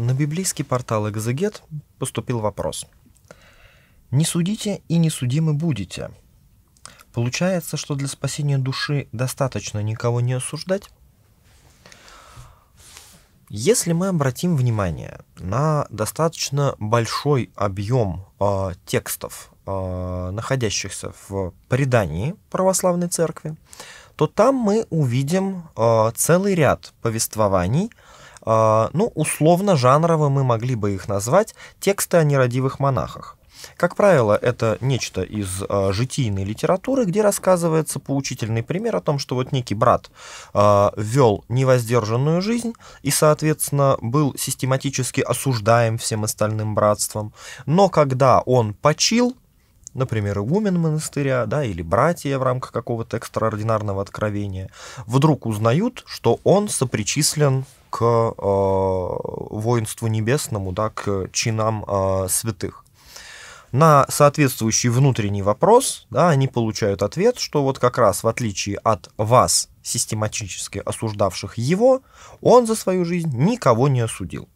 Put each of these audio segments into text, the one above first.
На библейский портал «Экзегет» поступил вопрос. «Не судите и не судимы будете». Получается, что для спасения души достаточно никого не осуждать? Если мы обратим внимание на достаточно большой объем э, текстов, э, находящихся в предании православной церкви, то там мы увидим э, целый ряд повествований – а, ну, условно жанрово мы могли бы их назвать тексты о нерадивых монахах. Как правило, это нечто из э, житийной литературы, где рассказывается поучительный пример о том, что вот некий брат э, а, вел невоздержанную жизнь и, соответственно, был систематически осуждаем всем остальным братством. Но когда он почил, например, игумен монастыря, да, или братья в рамках какого-то экстраординарного откровения, вдруг узнают, что он сопричислен к э, воинству небесному, да, к чинам э, святых. На соответствующий внутренний вопрос да, они получают ответ, что вот как раз в отличие от вас, систематически осуждавших его, он за свою жизнь никого не осудил.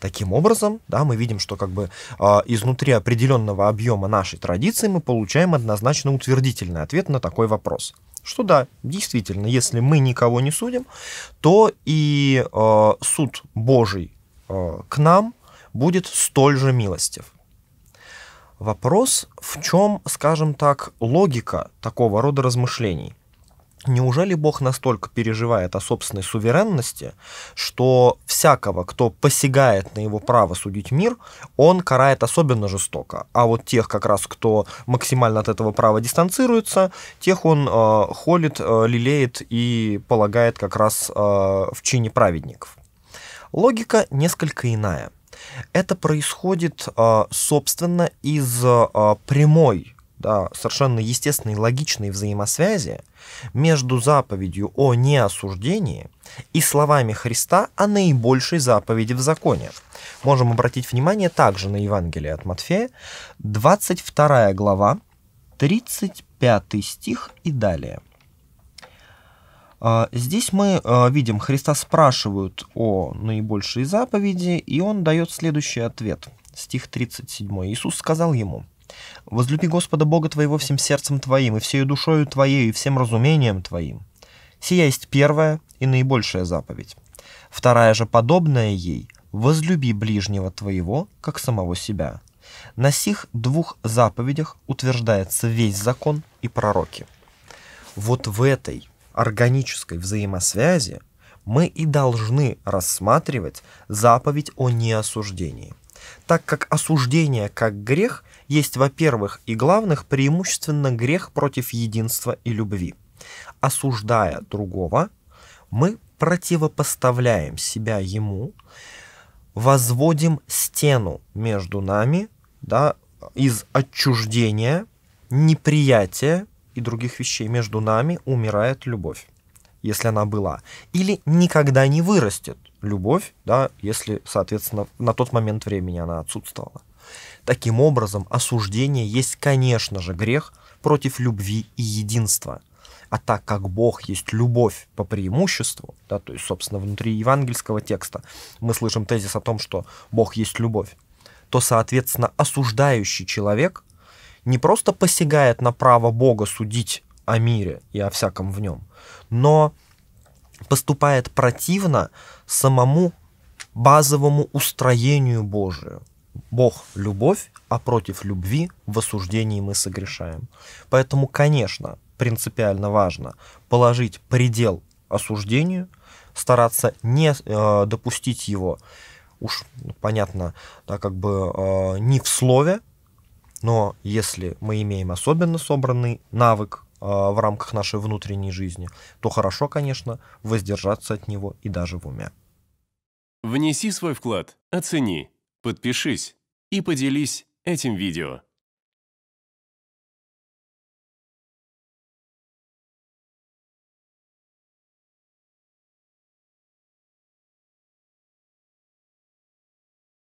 Таким образом, да, мы видим, что как бы э, изнутри определенного объема нашей традиции мы получаем однозначно утвердительный ответ на такой вопрос что да, действительно, если мы никого не судим, то и э, суд Божий э, к нам будет столь же милостив. Вопрос, в чем, скажем так, логика такого рода размышлений? Неужели Бог настолько переживает о собственной суверенности, что всякого, кто посягает на его право судить мир, он карает особенно жестоко, а вот тех как раз, кто максимально от этого права дистанцируется, тех он э, холит, э, лелеет и полагает как раз э, в чине праведников. Логика несколько иная. Это происходит, э, собственно, из э, прямой да, совершенно естественной логичной взаимосвязи между заповедью о неосуждении и словами Христа о наибольшей заповеди в законе. Можем обратить внимание также на Евангелие от Матфея, 22 глава, 35 стих и далее. А, здесь мы а, видим, Христа спрашивают о наибольшей заповеди, и он дает следующий ответ. Стих 37. Иисус сказал ему – Возлюби Господа Бога твоего всем сердцем твоим, и всею душою твоей, и всем разумением твоим. Сия есть первая и наибольшая заповедь. Вторая же подобная ей – возлюби ближнего твоего, как самого себя. На сих двух заповедях утверждается весь закон и пророки. Вот в этой органической взаимосвязи мы и должны рассматривать заповедь о неосуждении так как осуждение как грех есть, во-первых, и главных, преимущественно грех против единства и любви. Осуждая другого, мы противопоставляем себя ему, возводим стену между нами да, из отчуждения, неприятия и других вещей. Между нами умирает любовь, если она была, или никогда не вырастет любовь, да, если, соответственно, на тот момент времени она отсутствовала. Таким образом, осуждение есть, конечно же, грех против любви и единства. А так как Бог есть любовь по преимуществу, да, то есть, собственно, внутри евангельского текста мы слышим тезис о том, что Бог есть любовь, то, соответственно, осуждающий человек не просто посягает на право Бога судить о мире и о всяком в нем, но поступает противно самому базовому устроению Божию. Бог – любовь, а против любви в осуждении мы согрешаем. Поэтому, конечно, принципиально важно положить предел осуждению, стараться не э, допустить его, уж понятно, да, как бы э, не в слове, но если мы имеем особенно собранный навык Э, в рамках нашей внутренней жизни, то хорошо, конечно, воздержаться от него и даже в уме. Внеси свой вклад, оцени, подпишись и поделись этим видео.